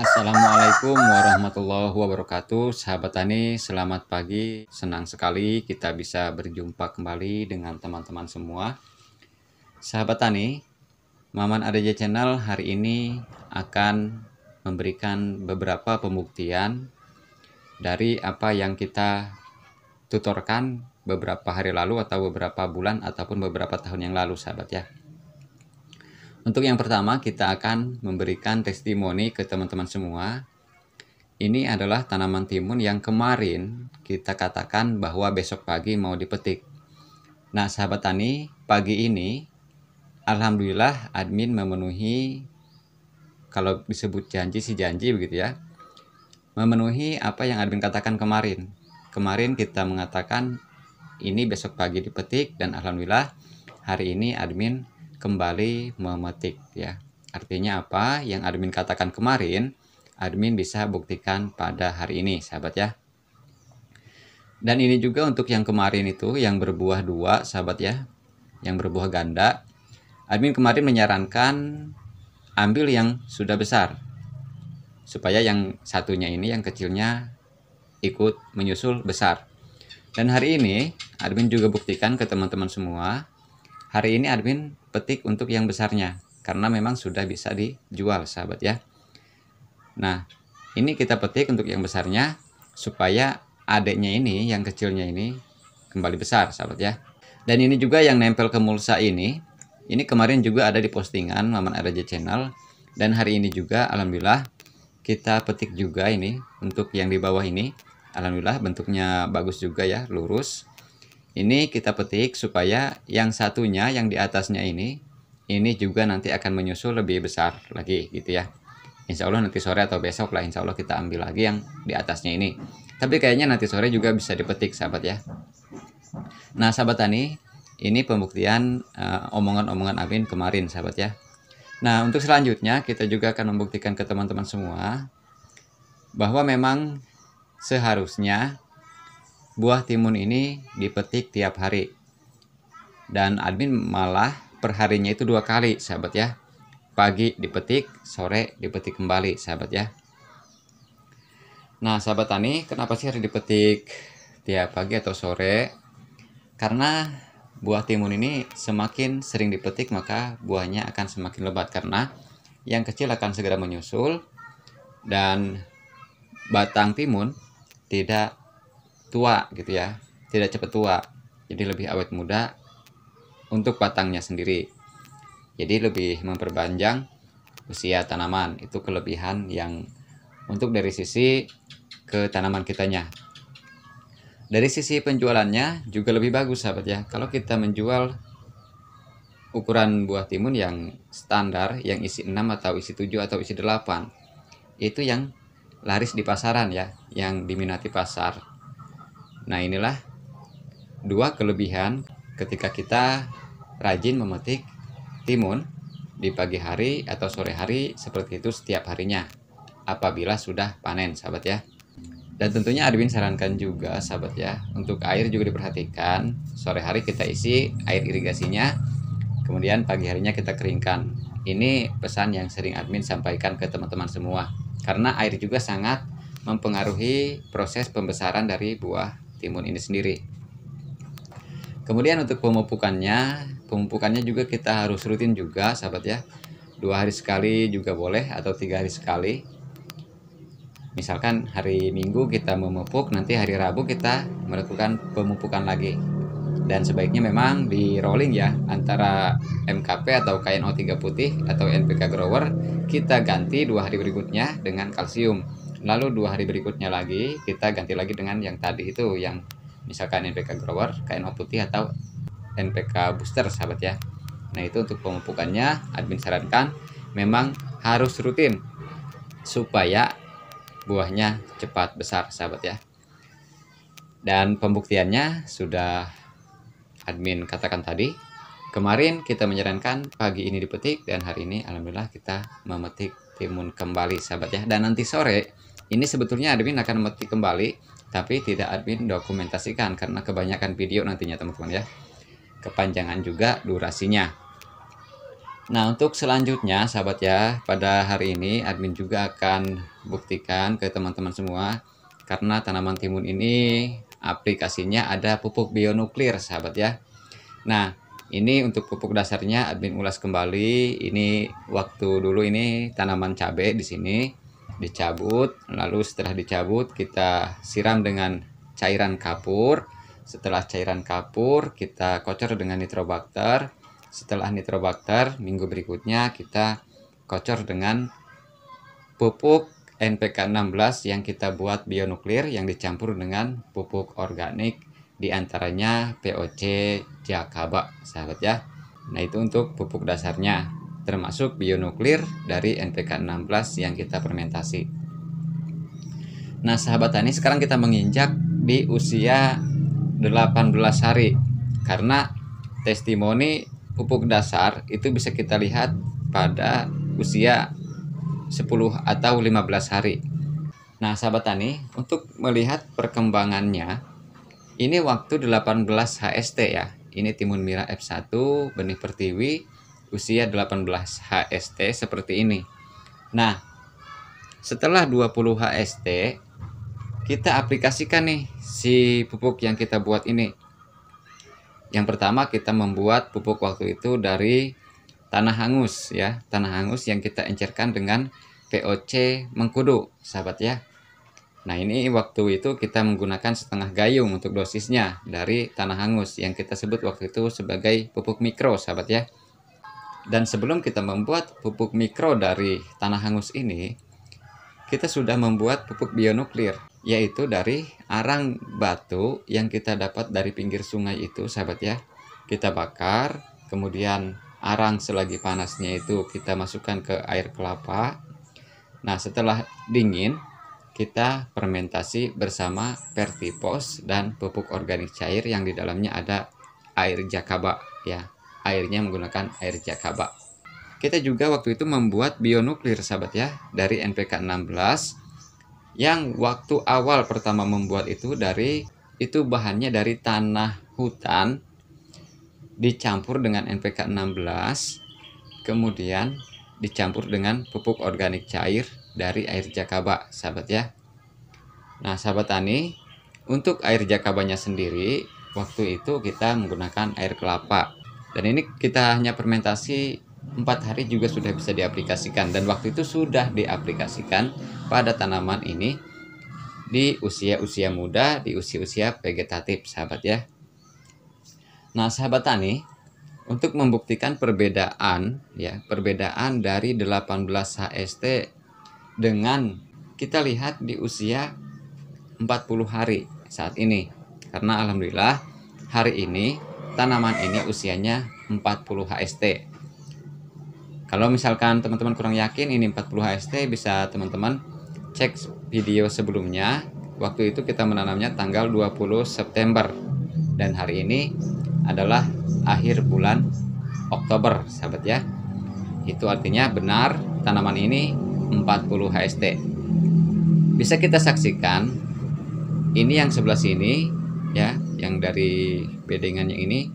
Assalamualaikum warahmatullahi wabarakatuh Sahabat Tani, selamat pagi Senang sekali kita bisa berjumpa kembali dengan teman-teman semua Sahabat Tani, Maman ADJ Channel hari ini akan memberikan beberapa pembuktian dari apa yang kita tutorkan beberapa hari lalu atau beberapa bulan ataupun beberapa tahun yang lalu sahabat ya untuk yang pertama, kita akan memberikan testimoni ke teman-teman semua. Ini adalah tanaman timun yang kemarin kita katakan bahwa besok pagi mau dipetik. Nah, sahabat tani, pagi ini alhamdulillah admin memenuhi kalau disebut janji si janji begitu ya. Memenuhi apa yang admin katakan kemarin. Kemarin kita mengatakan ini besok pagi dipetik dan alhamdulillah hari ini admin kembali memetik ya. Artinya apa? Yang admin katakan kemarin, admin bisa buktikan pada hari ini, sahabat ya. Dan ini juga untuk yang kemarin itu yang berbuah dua, sahabat ya, yang berbuah ganda. Admin kemarin menyarankan ambil yang sudah besar supaya yang satunya ini yang kecilnya ikut menyusul besar. Dan hari ini admin juga buktikan ke teman-teman semua Hari ini admin petik untuk yang besarnya karena memang sudah bisa dijual sahabat ya. Nah, ini kita petik untuk yang besarnya supaya adeknya ini yang kecilnya ini kembali besar sahabat ya. Dan ini juga yang nempel ke mulsa ini. Ini kemarin juga ada di postingan Maman RJ channel dan hari ini juga alhamdulillah kita petik juga ini untuk yang di bawah ini alhamdulillah bentuknya bagus juga ya lurus ini kita petik supaya yang satunya yang di atasnya ini, ini juga nanti akan menyusul lebih besar lagi gitu ya. Insya Allah nanti sore atau besok lah Insya Allah kita ambil lagi yang di atasnya ini. Tapi kayaknya nanti sore juga bisa dipetik sahabat ya. Nah sahabat tani, ini pembuktian omongan eh, omongan-omongan Amin kemarin sahabat ya. Nah untuk selanjutnya kita juga akan membuktikan ke teman-teman semua bahwa memang seharusnya Buah timun ini dipetik tiap hari. Dan admin malah perharinya itu dua kali, sahabat ya. Pagi dipetik, sore dipetik kembali, sahabat ya. Nah, sahabat tani, kenapa sih harus dipetik tiap pagi atau sore? Karena buah timun ini semakin sering dipetik maka buahnya akan semakin lebat karena yang kecil akan segera menyusul dan batang timun tidak tua gitu ya tidak cepat tua jadi lebih awet muda untuk batangnya sendiri jadi lebih memperpanjang usia tanaman itu kelebihan yang untuk dari sisi ke tanaman kitanya dari sisi penjualannya juga lebih bagus sahabat ya kalau kita menjual ukuran buah timun yang standar yang isi 6 atau isi 7 atau isi 8 itu yang laris di pasaran ya yang diminati pasar Nah, inilah dua kelebihan ketika kita rajin memetik timun di pagi hari atau sore hari seperti itu setiap harinya apabila sudah panen, sahabat ya. Dan tentunya Arwin sarankan juga, sahabat ya, untuk air juga diperhatikan. Sore hari kita isi air irigasinya, kemudian pagi harinya kita keringkan. Ini pesan yang sering admin sampaikan ke teman-teman semua. Karena air juga sangat mempengaruhi proses pembesaran dari buah timun ini sendiri. Kemudian untuk pemupukannya, pemupukannya juga kita harus rutin juga, sahabat ya. Dua hari sekali juga boleh atau tiga hari sekali. Misalkan hari Minggu kita memupuk, nanti hari Rabu kita melakukan pemupukan lagi. Dan sebaiknya memang di rolling ya antara MKP atau KNO3 putih atau NPK grower kita ganti dua hari berikutnya dengan kalsium Lalu dua hari berikutnya lagi kita ganti lagi dengan yang tadi itu yang misalkan NPK grower, KNO putih atau NPK booster sahabat ya. Nah itu untuk pemupukannya admin sarankan memang harus rutin supaya buahnya cepat besar sahabat ya. Dan pembuktiannya sudah admin katakan tadi Kemarin kita menyarankan pagi ini dipetik dan hari ini alhamdulillah kita memetik timun kembali sahabat ya. Dan nanti sore ini sebetulnya admin akan memetik kembali, tapi tidak admin dokumentasikan karena kebanyakan video nantinya teman-teman ya. Kepanjangan juga durasinya. Nah, untuk selanjutnya, sahabat ya, pada hari ini admin juga akan buktikan ke teman-teman semua karena tanaman timun ini aplikasinya ada pupuk bionuklir, sahabat ya. Nah, ini untuk pupuk dasarnya admin ulas kembali. Ini waktu dulu ini tanaman cabai di sini dicabut lalu setelah dicabut kita siram dengan cairan kapur setelah cairan kapur kita kocor dengan nitrobakter setelah nitrobakter minggu berikutnya kita kocor dengan pupuk NPK 16 yang kita buat bionuklir yang dicampur dengan pupuk organik diantaranya POC Jakaba sahabat ya nah itu untuk pupuk dasarnya termasuk bionuklir dari NPK 16 yang kita fermentasi. Nah, sahabat tani, sekarang kita menginjak di usia 18 hari karena testimoni pupuk dasar itu bisa kita lihat pada usia 10 atau 15 hari. Nah, sahabat tani, untuk melihat perkembangannya ini waktu 18 HST ya. Ini timun mira F1, benih pertiwi, usia 18 HST seperti ini. Nah, setelah 20 HST, kita aplikasikan nih si pupuk yang kita buat ini. Yang pertama kita membuat pupuk waktu itu dari tanah hangus ya, tanah hangus yang kita encerkan dengan poc mengkudu, sahabat ya. Nah ini waktu itu kita menggunakan setengah gayung untuk dosisnya dari tanah hangus yang kita sebut waktu itu sebagai pupuk mikro sahabat ya. Dan sebelum kita membuat pupuk mikro dari tanah hangus ini, kita sudah membuat pupuk bionuklir, yaitu dari arang batu yang kita dapat dari pinggir sungai itu, sahabat ya. Kita bakar, kemudian arang selagi panasnya itu kita masukkan ke air kelapa. Nah, setelah dingin, kita fermentasi bersama pertipos dan pupuk organik cair yang di dalamnya ada air jakaba ya airnya menggunakan air Jakaba. Kita juga waktu itu membuat bionuklir sahabat ya dari NPK 16 yang waktu awal pertama membuat itu dari itu bahannya dari tanah hutan dicampur dengan NPK 16 kemudian dicampur dengan pupuk organik cair dari air jakaba sahabat ya nah sahabat tani untuk air jakabanya sendiri waktu itu kita menggunakan air kelapa dan ini kita hanya fermentasi empat hari juga sudah bisa diaplikasikan dan waktu itu sudah diaplikasikan pada tanaman ini di usia-usia muda, di usia-usia vegetatif, sahabat ya. Nah, sahabat tani, untuk membuktikan perbedaan ya, perbedaan dari 18 HST dengan kita lihat di usia 40 hari saat ini. Karena alhamdulillah hari ini tanaman ini usianya 40 HST. Kalau misalkan teman-teman kurang yakin ini 40 HST bisa teman-teman cek video sebelumnya. Waktu itu kita menanamnya tanggal 20 September dan hari ini adalah akhir bulan Oktober, sahabat ya. Itu artinya benar tanaman ini 40 HST. Bisa kita saksikan ini yang sebelah sini ya yang dari bedengan yang ini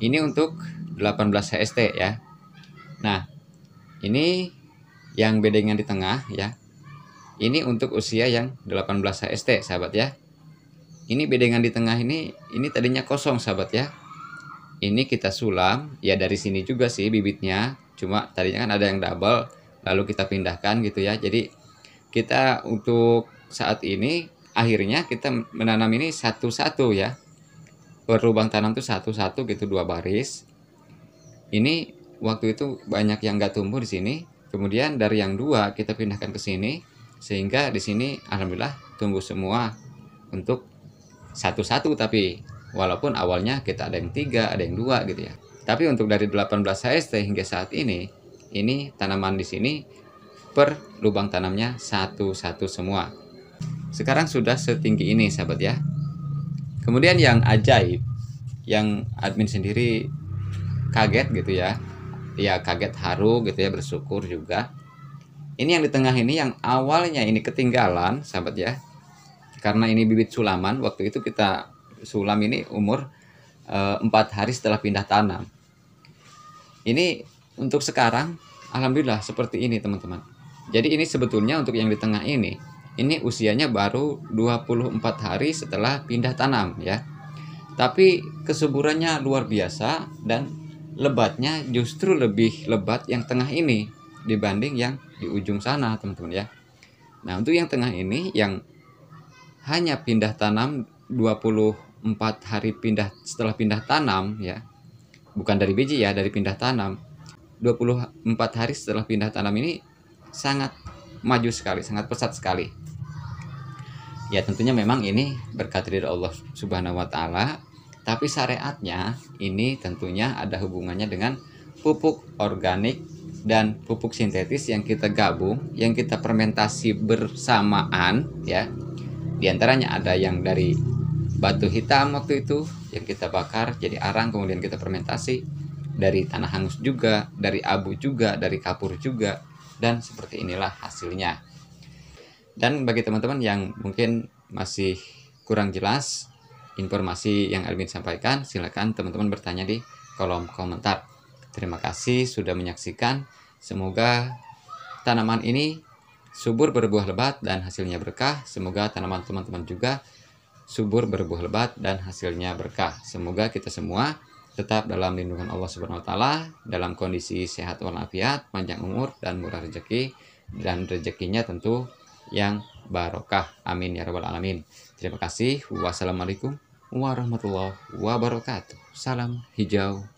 ini untuk 18 HST ya nah ini yang bedengan di tengah ya ini untuk usia yang 18 HST sahabat ya ini bedengan di tengah ini ini tadinya kosong sahabat ya ini kita sulam ya dari sini juga sih bibitnya cuma tadinya kan ada yang double lalu kita pindahkan gitu ya jadi kita untuk saat ini akhirnya kita menanam ini satu-satu ya berlubang tanam tuh satu-satu gitu dua baris ini waktu itu banyak yang nggak tumbuh di sini kemudian dari yang dua kita pindahkan ke sini sehingga di sini alhamdulillah tumbuh semua untuk satu-satu tapi walaupun awalnya kita ada yang tiga ada yang dua gitu ya tapi untuk dari 18 HST hingga saat ini ini tanaman di sini per lubang tanamnya satu-satu semua sekarang sudah setinggi ini, sahabat ya. Kemudian yang ajaib, yang admin sendiri kaget gitu ya. Ya kaget haru gitu ya, bersyukur juga. Ini yang di tengah ini yang awalnya ini ketinggalan, sahabat ya. Karena ini bibit sulaman, waktu itu kita sulam ini umur eh, empat hari setelah pindah tanam. Ini untuk sekarang, alhamdulillah seperti ini teman-teman. Jadi ini sebetulnya untuk yang di tengah ini ini usianya baru 24 hari setelah pindah tanam ya. Tapi kesuburannya luar biasa dan lebatnya justru lebih lebat yang tengah ini dibanding yang di ujung sana teman-teman ya. Nah untuk yang tengah ini yang hanya pindah tanam 24 hari pindah setelah pindah tanam ya. Bukan dari biji ya, dari pindah tanam. 24 hari setelah pindah tanam ini sangat maju sekali, sangat pesat sekali. Ya tentunya memang ini berkat dari Allah Subhanahu wa taala, tapi syariatnya ini tentunya ada hubungannya dengan pupuk organik dan pupuk sintetis yang kita gabung, yang kita fermentasi bersamaan ya. Di antaranya ada yang dari batu hitam waktu itu yang kita bakar jadi arang kemudian kita fermentasi dari tanah hangus juga, dari abu juga, dari kapur juga dan seperti inilah hasilnya dan bagi teman-teman yang mungkin masih kurang jelas informasi yang Alvin sampaikan silakan teman-teman bertanya di kolom komentar terima kasih sudah menyaksikan semoga tanaman ini subur berbuah lebat dan hasilnya berkah. Semoga tanaman teman-teman juga subur berbuah lebat dan hasilnya berkah. Semoga kita semua tetap dalam lindungan Allah Subhanahu wa taala dalam kondisi sehat walafiat, panjang umur dan murah rezeki dan rezekinya tentu yang barokah. Amin ya rabbal alamin. Terima kasih. Wassalamualaikum warahmatullahi wabarakatuh. Salam hijau